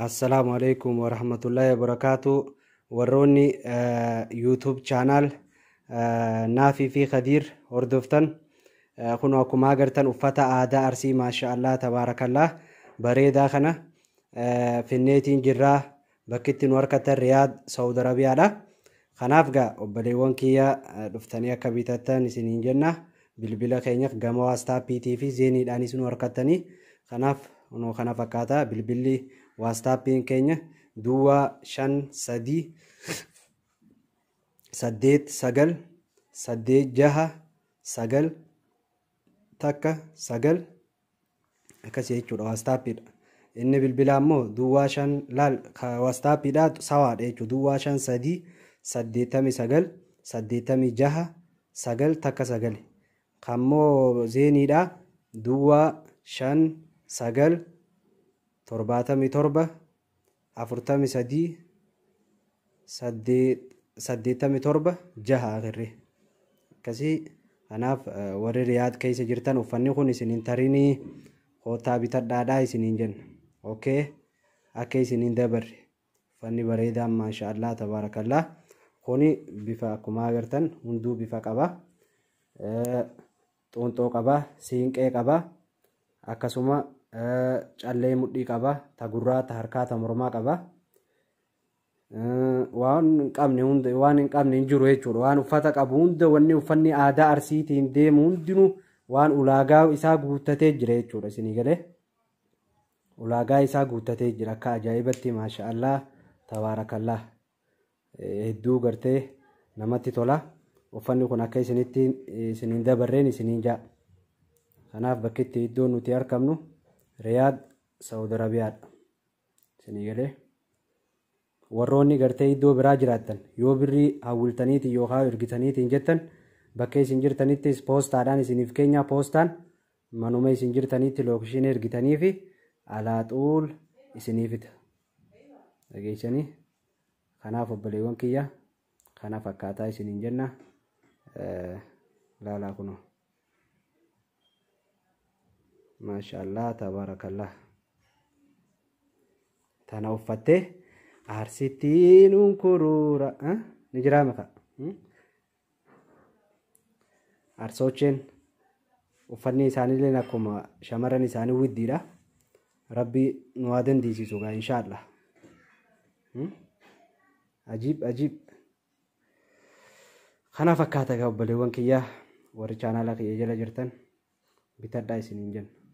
السلام عليكم ورحمة الله وبركاته وروني آه يوتيوب شانال آه نافي في خدير هردفتن آه خنو أكما قرتن أفتا آداء أرسي ما شاء الله تبارك الله بريدا خنا آه، في النيتين جراه بكتن وركة الرياض سعود عربية لا خناف قا وبليوان كيا آه، دفتنيا كبيتتن سنين جنة بلبلا خينيخ قموا أستا بي تي في زيني الآني سنو وركتني خناف ونو خناف بلبلي wastapii keenya duwwaa shan sadii saddeet sagal saddeet jaha sagal takka sagal akkasii jechuudha waastaappiidha. Inni bilbila immoo duwwaa shan laal waastaappiidhaa sawaadha jechuudha. Duwwaa shan sadii saddeettamii sagal saddeettamii jaha sagal takka sagali. Kammoo zeeniidhaa duwwaa shan sagal. torbaatamii torba afurtamii sadii sadetami torba jaha kirri akkasii kanaaf eh, warri riyaad keessa jirtan uffanni kun isiniin tarinii kootaa bitadhaadhaa isiniin jenna ookee akka isiniin dabarre uffanni bareedaa maashaallah tabaarakallaa kuni bifa akkuma agartan hunduu bifa qabaa, eh, xuunxoo qabaa, siinqee qabaa akkasuma callee mudhii qaba ta gurraa ta harkaa ta mormaa qaba waan hin qabne hunda waan hin jiru jechuudha waan uffata qabu hunda wanni uffanni aadaa arsiitiin deemu hundinuu waan ulaagaa isaa guuttatee jira jechuudha isinii galee ulaagaa isaa guuttatee jira akka ajaa'ibatti maasha'allaa tabaarakallah hedduu gartee namatti tola uffanni kun akka isinitti isiniin dabarreen isiniin jaa kanaaf bakkitti iddoon nuti argamnu. Riyaad Saawud Arabiyaadha. Isinii galee warroonni gartee iddoo biraa jiraatan yoo birrii hawwiltaniitiin yookaan ergitaniitiin jettan bakka isin jirtanittis poostaadhaan isiniif keenya poostaan manuma isin jirtaniti lookishinii ergitanii fi alaaxuul isiniifita. Dhageessanii kanaaf obboleewwan kiyya kanaaf akkaataa isiniin jenna laalaa ما شاء الله تبارك الله تانا وفته أرسيتين كرورا أه؟ نجرامك أرسوتشين uffanni isaaniilleen akkuma shamarran isaanii widdiidha rabbi nu haa dandeessisu gaa inshaallah ajiib ajiib kana fakkaata gaa obbaleewwan kiyyaa warri chaanaala kiyya jala jirtan bitadhaa isiniin jenna